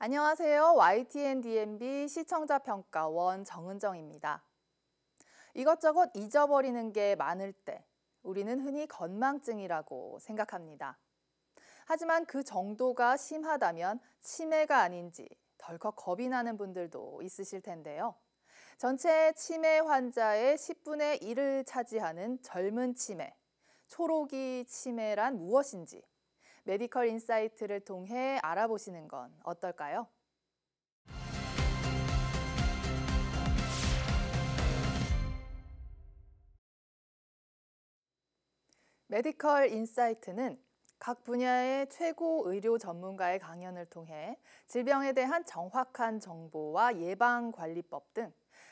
안녕하세요. YTN DMB 시청자 평가원 정은정입니다. 이것저것 잊어버리는 게 많을 때 우리는 흔히 건망증이라고 생각합니다. 하지만 그 정도가 심하다면 치매가 아닌지 덜컥 겁이 나는 분들도 있으실 텐데요. 전체 치매 환자의 10분의 1을 차지하는 젊은 치매, 초록이 치매란 무엇인지 메디컬 인사이트를 통해 알아보시는 건 어떨까요? 메디컬 인사이트는 각 분야의 최고 의료 전문가의 강연을 통해 질병에 대한 정확한 정보와 예방관리법 등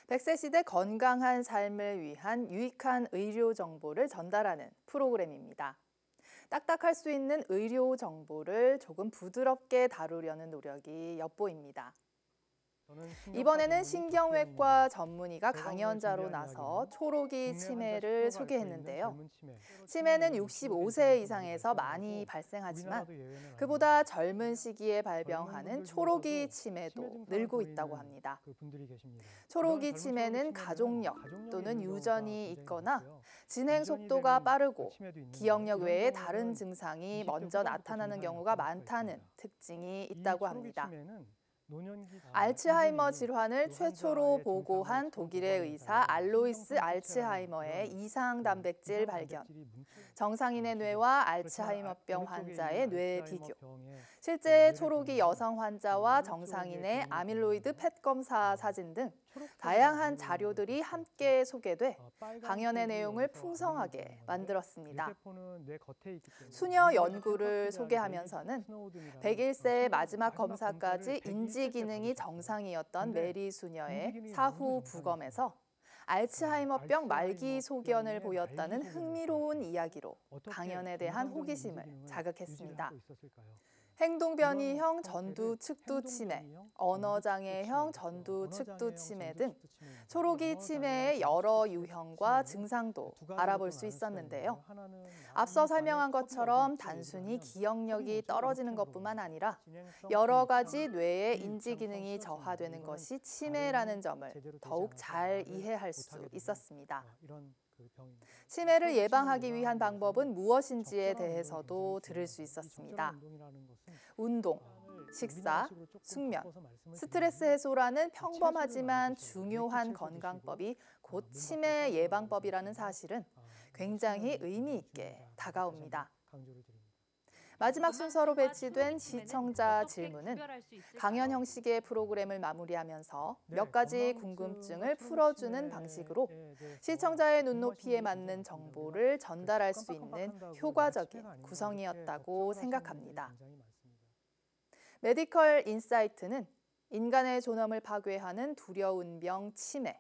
100세 시대 건강한 삶을 위한 유익한 의료 정보를 전달하는 프로그램입니다. 딱딱할 수 있는 의료 정보를 조금 부드럽게 다루려는 노력이 엿보입니다. 이번에는 신경외과 전문의가 강연자로 나서 초록이 치매를 소개했는데요. 치매는 65세 이상에서 많이 발생하지만 그보다 젊은 시기에 발병하는 초록이 치매도 늘고 있다고 합니다. 그 초록이 치매는 가족력 또는 유전이 있거나 진행 속도가 빠르고 기억력 외에 다른 증상이 먼저 나타나는 경우가 많다는 특징이 있다고 합니다. 알츠하이머 질환을 최초로 보고한 독일의 의사 알로이스 알츠하이머의 이상 단백질 발견, 정상인의 뇌와 알츠하이머병 아, 환자의 뇌 비교, 실제 초록이 여성 환자와 정상인의 아밀로이드 아, 펫 검사 사진 등 다양한 자료들이 함께 소개돼 어, 강연의 내용을 풍성하게 만들었습니다. 수녀 연구를 소개하면서는 101세의 마지막 검사까지 인지 기능이 정상이었던 메리 수녀의 사후 부검에서 아, 알츠하이머병 말기 소견을 보였다는 흥미로운 이야기로 강연에 대한 호기심을 자극했습니다. 행동변이형 어, 전두 측두 치매, 언어장애형 전두 측두 치매 등 초록이 치매의 여러 유형과 증상도 알아볼 수 있었는데요. 앞서 설명한 것처럼 단순히 기억력이 떨어지는 것뿐만 아니라 여러 가지 그 뇌의 인지 기능이 저하되는 것이 치매라는 점을 더욱 잘 이해할 수 있었습니다. 어, 그 치매를 그러니까 예방하기 위한 방법은 뭐 무엇인지에 대해서도 뭐 들을 수 있었습니다. 운동, 식사, 숙면, 스트레스 해소라는 그 평범하지만 그 중요한 건강법이 아, 곧 치매 예방법이라는 사실은 아, 굉장히 의미 있게 다가옵니다. 마지막 순서로 배치된 시청자 질문은 강연 형식의 프로그램을 마무리하면서 네, 몇 가지 궁금증을 풀어주는 방식으로 예, 예, 예, 시청자의 눈높이에 맞는 정보를 전달할 수 있는 효과적인 구성이었다고 생각합니다. 메디컬 인사이트는 인간의 존엄을 파괴하는 두려운 병 치매,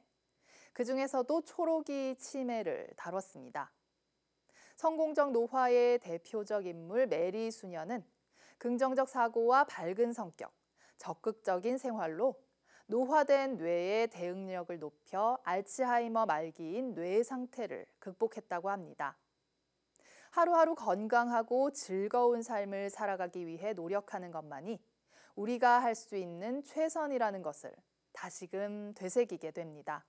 그 중에서도 초록이 치매를 다뤘습니다. 성공적 노화의 대표적 인물 메리 수녀는 긍정적 사고와 밝은 성격, 적극적인 생활로 노화된 뇌의 대응력을 높여 알츠하이머 말기인 뇌 상태를 극복했다고 합니다. 하루하루 건강하고 즐거운 삶을 살아가기 위해 노력하는 것만이 우리가 할 수 있는 최선이라는 것을 다시금 되새기게 됩니다.